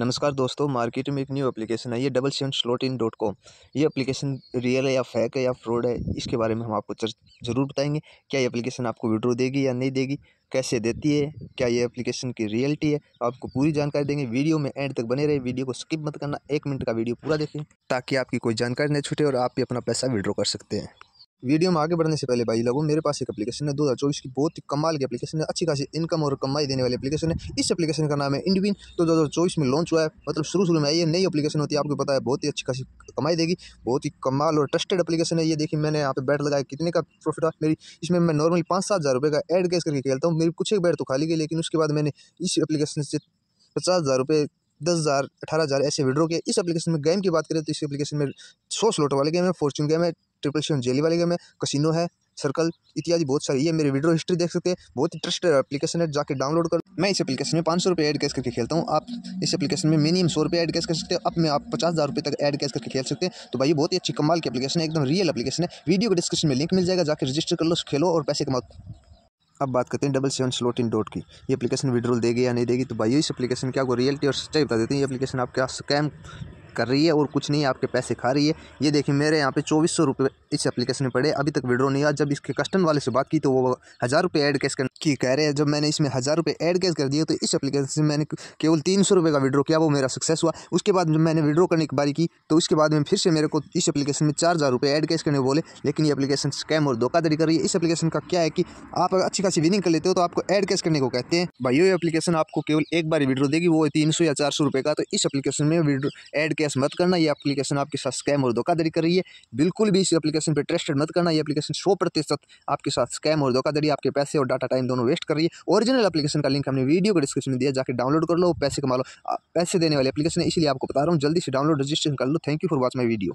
नमस्कार दोस्तों मार्केट में एक न्यू एप्लीकेशन है ये double seven slot in dot com ये एप्लीकेशन रियल है या फेक है या फ्रॉड है इसके बारे में हम आपको ज़रूर बताएंगे क्या ये एप्लीकेशन आपको विड्रो देगी या नहीं देगी कैसे देती है क्या ये एप्लीकेशन की रियलिटी है आपको पूरी जानकारी देंगे वीडियो में एंड तक बने रहे वीडियो को स्किप मत करना एक मिनट का वीडियो पूरा देखें ताकि आपकी कोई जानकारी नहीं छूटे और आप भी अपना पैसा विड्रो कर सकते हैं वीडियो में आगे बढ़ने से पहले भाई लोगों मेरे पास एक एप्लीकेशन है दो हजार चौबीस की बहुत ही कमाल की एप्लीकेशन है अच्छी खासी इनकम और कमाई देने वाली एप्लीकेशन है इस एप्लीकेशन का नाम है इंडविन तो दो हज़ार चौबीस में लॉन्च हुआ है मतलब शुरू शुरू में आई है नई एप्लीकेशन होती है आपको पता है बहुत ही अच्छी खासी कमाई देगी बहुत ही कमाल और ट्रस्टेड एप्लीकेशन है ये देखिए मैंने यहाँ पे बैट लगाया कितने का प्रॉफिट आ मेरी इसमें मैं नॉर्मली पाँच सात हज़ार रुपये का एड कैस करके खेलता हूँ मेरी कुछ एक बैट तो खाली गई लेकिन उसके बाद मैंने इस एप्लीकेशन से पचास हज़ार रुपये दस हज़ार अठारह हज़ार ऐसे विड्रो के इस एप्लीकेशन में गेम की बात करें तो इस एप्लीकेशन में सौ स्लोट वाले गेम है फॉर्चून गेम है ट्रिपल सेवन जेली वाले गेम है कसिनो है सर्कल इत्यादि बहुत सारी ये मेरी वीडियो हिस्ट्री देख सकते हैं बहुत ही एप्लीकेशन है जाके डाउनलोड कर मैं इस एप्लीकेशन में पाँच सौ रुपये ऐड कैश करके खेलता हूँ आप इस एप्लीकेशन में मिनिमम सौ रुपये ऐड कैश कर सकते हैं अब मैं आप पचास हज़ार रुपये तक ऐड कैश करके खेल सकते हैं तो भाई बहुत ही अच्छी कमाल की एप्लीकेशन है एकदम रियल एप्लीकेशन है वीडियो को डिस्क्रिप्शन में लिंक मिल जाएगा जाकर रजिस्टर कर लो खेलो और पैसे कमाओ अब बात करते हैं double seven slot in dot की ये एप्लीकेशन विड्रोल देगी या नहीं देगी तो भाई इस एप्लीकेशन क्या आपको रियलिटी और सच्चाई बता देते हैं ये एप्लीकेशन आपके स्कैम कर रही है और कुछ नहीं आपके पैसे खा रही है ये देखिए मेरे यहाँ पे चौबीस सौ रुपये इस एप्लीकेशन में पड़े अभी तक विड्रॉ नहीं हुआ जब इसके कस्टमर वाले से बात की तो वो हज़ार रुपये एड कैश कर की कह रहे हैं जब मैंने इसमें हज़ार रुपये ऐड कैश कर दिए तो इस एप्लीकेशन से मैंने केवल तीन सौ रुपये का विड्रॉ किया वो मेरा सक्सेस हुआ उसके बाद जब मैंने विड्रॉ करने की बारी की तो उसके बाद में फिर से मेरे को इस एप्लीकेशन में चार हज़ार रुपये एड कैश करने बोले लेकिन ये एप्लीकेशन स्कैम और धोखाधड़ी कर रही है इस एप्लीकेशन का क्या है कि आप अच्छी खासी विनिंग कर लेते हो तो आपको एड कैश करने को कहते हैं भाई ये एप्लीकेशन आपको केवल एक बार विड्रॉ देगी वो तीन सौ या चार सौ रुपये का तो इस एप्लीकेशन में विड्रॉ एड प्रयास मत करना ये एप्लीकेशन आपके साथ स्कैम और धोखाधड़ी कर रही है बिल्कुल भी इस एप्लीकेशन पर ट्रस्टेड मत करना ये एप्लीकेशन सौ प्रतिशत आपके साथ स्कैम और धोखाधड़ी आपके पैसे और डाटा टाइम दोनों वेस्ट कर रही है ओरिजिनल एप्लीकेशन का लिंक हमने वीडियो को डिस्क्रिप्शन में दिया जाकर डाउनलोड कर लो पैसे कमा लो पैसे देने वाली एप्लीकेशन है इसलिए आपको बता रहा हूँ जल्दी से डाउनलोड रजिस्ट्रेशन कर लो thank you for watch my video